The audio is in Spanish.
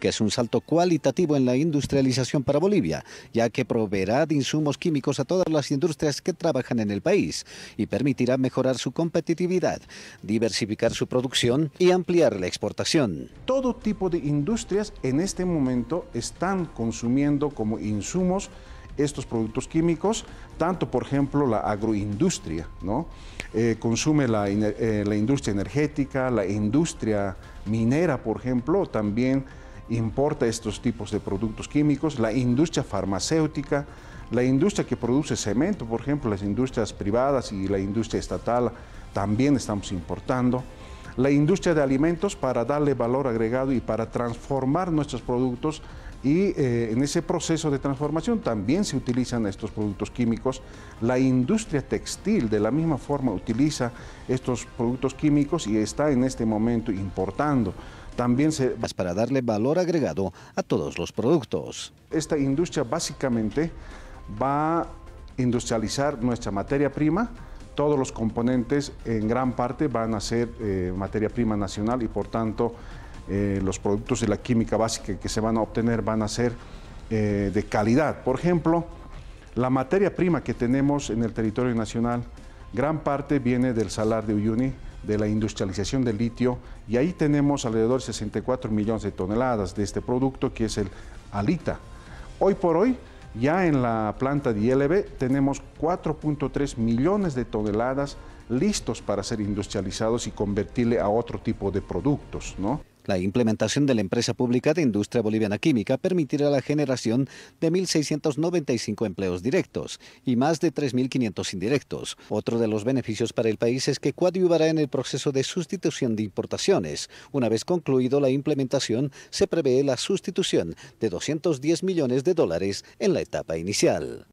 que es un salto cualitativo en la industrialización para Bolivia, ya que proveerá de insumos químicos a todas las industrias que trabajan en el país y permitirá mejorar su competitividad, diversificar su producción y ampliar la exportación. Todo tipo de industrias en este momento están consumiendo como insumos estos productos químicos, tanto por ejemplo la agroindustria, ¿no? Eh, consume eh, la industria energética, la industria minera, por ejemplo, también importa estos tipos de productos químicos, la industria farmacéutica, la industria que produce cemento, por ejemplo, las industrias privadas y la industria estatal también estamos importando, la industria de alimentos para darle valor agregado y para transformar nuestros productos y eh, en ese proceso de transformación también se utilizan estos productos químicos. La industria textil de la misma forma utiliza estos productos químicos y está en este momento importando. También se... Para darle valor agregado a todos los productos. Esta industria básicamente va a industrializar nuestra materia prima, todos los componentes en gran parte van a ser eh, materia prima nacional y por tanto eh, los productos de la química básica que se van a obtener van a ser eh, de calidad. Por ejemplo, la materia prima que tenemos en el territorio nacional, gran parte viene del salar de Uyuni, de la industrialización del litio, y ahí tenemos alrededor de 64 millones de toneladas de este producto que es el alita. Hoy por hoy, ya en la planta de ILB tenemos 4.3 millones de toneladas listos para ser industrializados y convertirle a otro tipo de productos, ¿no? La implementación de la empresa pública de industria boliviana química permitirá la generación de 1.695 empleos directos y más de 3.500 indirectos. Otro de los beneficios para el país es que coadyuvará en el proceso de sustitución de importaciones. Una vez concluido la implementación, se prevé la sustitución de 210 millones de dólares en la etapa inicial.